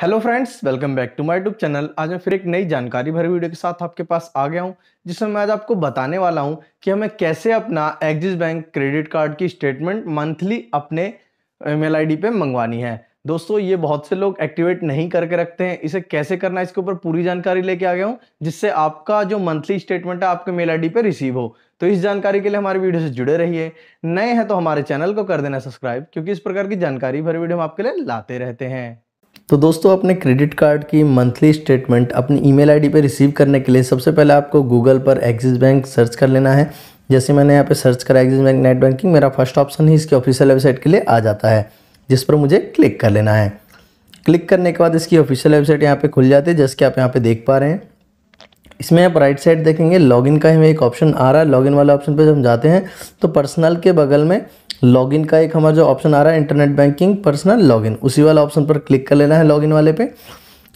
hello friends welcome back to my tube channel आज मैं फिर एक नई जानकारी भरी वीडियो के साथ आपके पास आ गया हूं जिसमें मैं आज आपको बताने वाला हूं कि हमें कैसे अपना एक्जिस बैंक क्रेडिट कार्ड की स्टेटमेंट मंथली अपने ईमेल आईडी पे मंगवानी है दोस्तों ये बहुत से लोग एक्टिवेट नहीं करके रखते हैं इसे कैसे करना है इसके ऊपर पूरी जानकारी लेके आ गया हूँ जिससे आपका जो मंथली स्टेटमेंट है आपके मेल आईडी पे रिसीव हो तो इस जानकारी के लिए हमारे वीडियो से जुड़े रहिए नए हैं तो हमारे चैनल को कर देना सब्सक्राइब क्योंकि इस प्रकार की जानकारी भरी वीडियो हम आपके लिए लाते रहते हैं तो दोस्तों अपने क्रेडिट कार्ड की मंथली स्टेटमेंट अपनी ई मेल पे रिसीव करने के लिए सबसे पहले आपको गूगल पर एक्सिस बैंक सर्च कर लेना है जैसे मैंने यहाँ पे सर्च करा एक्सिस बैंक नेट बैंकिंग मेरा फर्स्ट ऑप्शन ही इसके ऑफिशियल वेबसाइट के लिए आ जाता है जिस पर मुझे क्लिक कर लेना है क्लिक करने के बाद इसकी ऑफिशियल वेबसाइट यहाँ पे खुल जाती है जैसे कि आप यहाँ पे देख पा रहे हैं इसमें आप राइट साइड देखेंगे लॉगिन का हमें एक ऑप्शन आ रहा है लॉगिन वाला ऑप्शन पे जब हम जाते हैं तो पर्सनल के बगल में लॉगिन का एक हमारा जो ऑप्शन आ रहा है इंटरनेट बैंकिंग पर्सनल लॉगिन उसी वाला ऑप्शन पर क्लिक कर लेना है लॉगिन वाले पे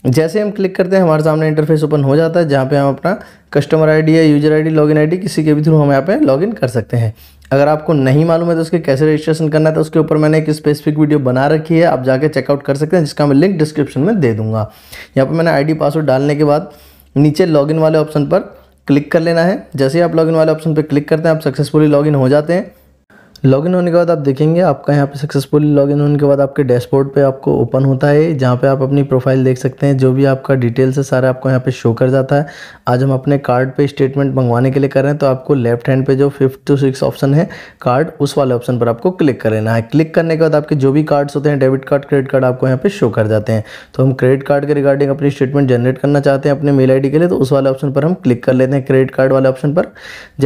जैसे हम क्लिक करते हैं हमारे सामने इंटरफेस ओपन हो जाता है जहाँ पर हम अपना कस्टमर आई या यूजर आई डी किसी के भी थ्रू हम यहाँ पर लॉगिन कर सकते हैं अगर आपको नहीं मालूम है तो उसके कैसे रजिस्ट्रेशन करना है तो उसके ऊपर मैंने एक स्पेसिफिक वीडियो बना रखी है आप जाके चेकआउट कर सकते हैं जिसका मैं लिंक डिस्क्रिप्शन में दे दूंगा यहाँ पर मैंने आईडी पासवर्ड डालने के बाद नीचे लॉगिन वाले ऑप्शन पर क्लिक कर लेना है जैसे ही आप लॉगिन वाले ऑप्शन पर क्लिक करते हैं आप सक्सेसफुली लॉगिन हो जाते हैं लॉगिन होने के बाद आप देखेंगे आपका यहाँ पे सक्सेसफुली लॉगिन होने के बाद आपके डैशबोर्ड पे आपको ओपन होता है जहाँ पे आप अपनी प्रोफाइल देख सकते हैं जो भी आपका डिटेल्स है सारा आपको यहाँ पे शो कर जाता है आज हम अपने कार्ड पे स्टेटमेंट मंगवाने के लिए कर रहे हैं तो आपको लेफ्ट हैंड पे जो फिफ्थ टू सिक्स ऑप्शन है कार्ड उस वाले ऑप्शन पर आपको क्लिक कर लेना है क्लिक करने के बाद आपके जो भी कार्ड्स होते हैं डेबिट कार्ड क्रेडिट कार्ड आपको यहाँ पर शो कर जाते हैं तो हम क्रेडिट कार्ड के रिगार्डिंग अपनी स्टेटमेंट जनरेट करना चाहते हैं अपने मेल आई के लिए तो उस वाले ऑप्शन पर हम क्लिक कर लेते हैं क्रेडिट कार्ड वाले ऑप्शन पर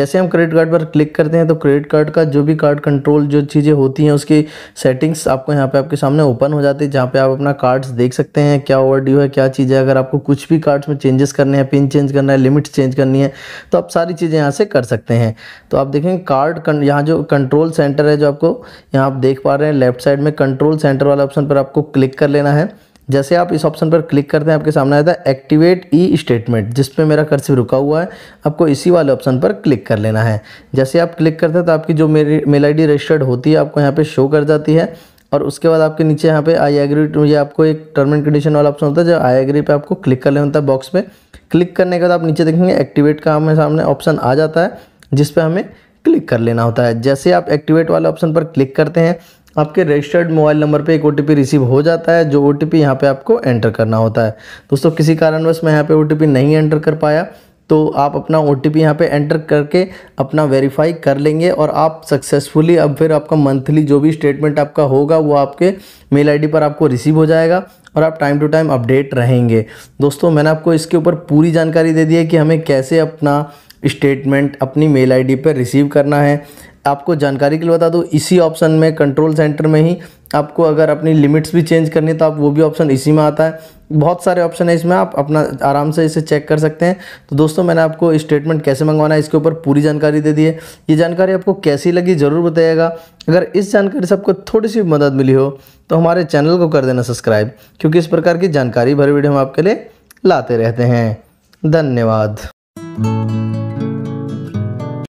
जैसे हम क्रेडिट कार्ड पर क्लिक करते हैं तो क्रेडिट कार्ड का जो भी कार्ड कंट्रोल जो चीज़ें होती हैं उसकी सेटिंग्स आपको यहाँ पे आपके सामने ओपन हो जाती है जहाँ पे आप अपना कार्ड्स देख सकते हैं क्या ओवर ड्यू है क्या चीज़ है अगर आपको कुछ भी कार्ड्स में चेंजेस करने हैं पिन चेंज करना है लिमिट चेंज करनी है तो आप सारी चीज़ें यहाँ से कर सकते हैं तो आप देखेंगे कार्ड यहाँ जो कंट्रोल सेंटर है जो आपको यहाँ आप देख पा रहे हैं लेफ्ट साइड में कंट्रोल सेंटर वाला ऑप्शन पर आपको क्लिक कर लेना है जैसे आप इस ऑप्शन पर क्लिक करते हैं आपके सामने आता है एक्टिवेट ई स्टेटमेंट जिस पे मेरा कर्सिव रुका हुआ है आपको इसी वाले ऑप्शन पर क्लिक कर लेना है जैसे आप क्लिक करते हैं तो आपकी जो मेरी मेल आई रजिस्टर्ड होती है आपको यहाँ पे शो कर जाती है और उसके बाद आपके नीचे यहाँ पे आई एग्री टू ये आपको एक टर्म एंड कंडीशन वाला ऑप्शन होता है जो आई एग्री पे आपको क्लिक कर लेना होता है बॉक्स पे क्लिक करने के बाद आप नीचे देखेंगे एक्टिवेट का हमें सामने ऑप्शन आ जाता है जिस हमें क्लिक कर लेना होता है जैसे आप एक्टिवेट वाले ऑप्शन पर क्लिक करते हैं आपके रजिस्टर्ड मोबाइल नंबर पे एक ओ रिसीव हो जाता है जो ओ टी पी यहाँ पर आपको एंटर करना होता है दोस्तों किसी कारणवश मैं यहाँ पे ओ नहीं एंटर कर पाया तो आप अपना ओ टी यहाँ पर एंटर करके अपना वेरीफाई कर लेंगे और आप सक्सेसफुली अब फिर आपका मंथली जो भी स्टेटमेंट आपका होगा वो आपके मेल आई पर आपको रिसीव हो जाएगा और आप टाइम टू टाइम अपडेट रहेंगे दोस्तों मैंने आपको इसके ऊपर पूरी जानकारी दे दी है कि हमें कैसे अपना स्टेटमेंट अपनी मेल आईडी पर रिसीव करना है आपको जानकारी के लिए बता दूँ इसी ऑप्शन में कंट्रोल सेंटर में ही आपको अगर अपनी लिमिट्स भी चेंज करनी तो आप वो भी ऑप्शन इसी में आता है बहुत सारे ऑप्शन है इसमें आप अपना आराम से इसे चेक कर सकते हैं तो दोस्तों मैंने आपको स्टेटमेंट कैसे मंगवाना है इसके ऊपर पूरी जानकारी दे दी है ये जानकारी आपको कैसी लगी ज़रूर बताइएगा अगर इस जानकारी से आपको थोड़ी सी मदद मिली हो तो हमारे चैनल को कर देना सब्सक्राइब क्योंकि इस प्रकार की जानकारी भरी वीडियो हम आपके लिए लाते रहते हैं धन्यवाद